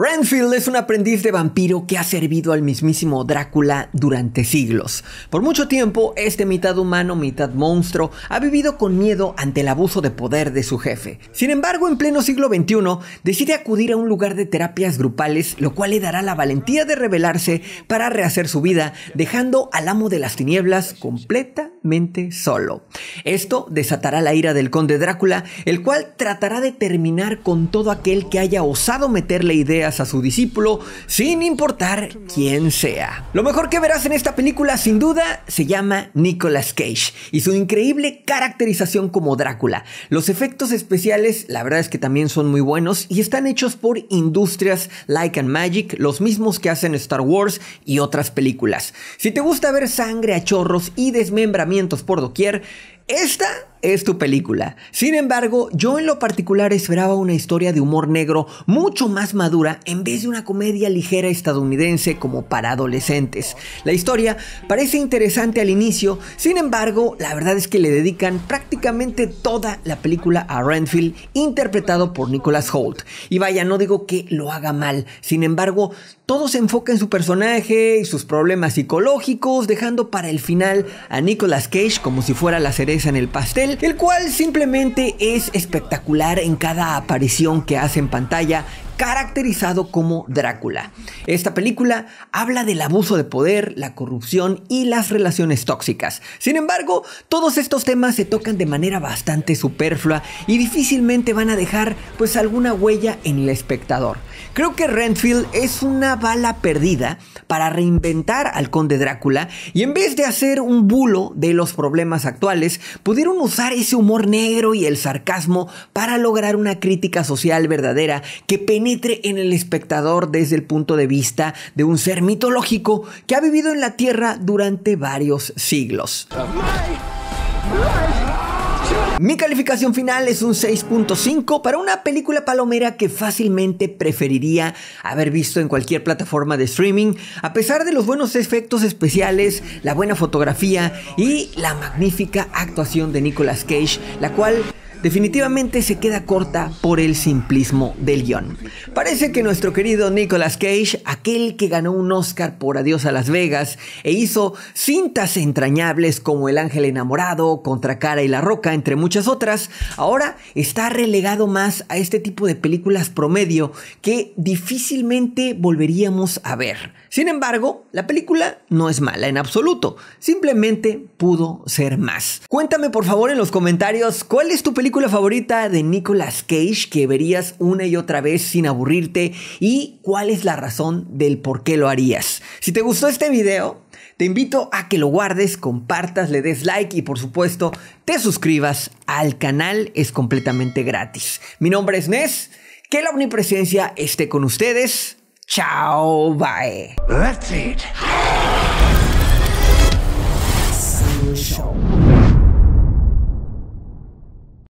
Renfield es un aprendiz de vampiro que ha servido al mismísimo Drácula durante siglos. Por mucho tiempo, este mitad humano, mitad monstruo, ha vivido con miedo ante el abuso de poder de su jefe. Sin embargo, en pleno siglo XXI, decide acudir a un lugar de terapias grupales, lo cual le dará la valentía de rebelarse para rehacer su vida, dejando al amo de las tinieblas completa solo. Esto desatará la ira del conde Drácula, el cual tratará de terminar con todo aquel que haya osado meterle ideas a su discípulo, sin importar quién sea. Lo mejor que verás en esta película, sin duda, se llama Nicolas Cage y su increíble caracterización como Drácula. Los efectos especiales, la verdad es que también son muy buenos y están hechos por industrias like and Magic, los mismos que hacen Star Wars y otras películas. Si te gusta ver sangre a chorros y desmembramiento, por doquier. Esta es tu película. Sin embargo, yo en lo particular esperaba una historia de humor negro mucho más madura en vez de una comedia ligera estadounidense como para adolescentes. La historia parece interesante al inicio, sin embargo, la verdad es que le dedican prácticamente toda la película a Renfield, interpretado por Nicholas Holt. Y vaya, no digo que lo haga mal, sin embargo, todo se enfoca en su personaje y sus problemas psicológicos, dejando para el final a Nicholas Cage como si fuera la cereza en el pastel el cual simplemente es espectacular en cada aparición que hace en pantalla caracterizado como Drácula. Esta película habla del abuso de poder, la corrupción y las relaciones tóxicas. Sin embargo, todos estos temas se tocan de manera bastante superflua y difícilmente van a dejar pues alguna huella en el espectador. Creo que Renfield es una bala perdida para reinventar al conde Drácula y en vez de hacer un bulo de los problemas actuales, pudieron usar ese humor negro y el sarcasmo para lograr una crítica social verdadera que penetra en el espectador desde el punto de vista de un ser mitológico que ha vivido en la Tierra durante varios siglos. Mi calificación final es un 6.5 para una película palomera que fácilmente preferiría haber visto en cualquier plataforma de streaming, a pesar de los buenos efectos especiales, la buena fotografía y la magnífica actuación de Nicolas Cage, la cual definitivamente se queda corta por el simplismo del guión. Parece que nuestro querido Nicolas Cage, aquel que ganó un Oscar por Adiós a Las Vegas e hizo cintas entrañables como El Ángel Enamorado, Contra Cara y La Roca, entre muchas otras, ahora está relegado más a este tipo de películas promedio que difícilmente volveríamos a ver. Sin embargo, la película no es mala en absoluto, simplemente pudo ser más. Cuéntame por favor en los comentarios cuál es tu película película favorita de Nicolas Cage que verías una y otra vez sin aburrirte? ¿Y cuál es la razón del por qué lo harías? Si te gustó este video, te invito a que lo guardes, compartas, le des like y por supuesto te suscribas al canal, es completamente gratis. Mi nombre es Nes, que la omnipresencia esté con ustedes. Chao, bye.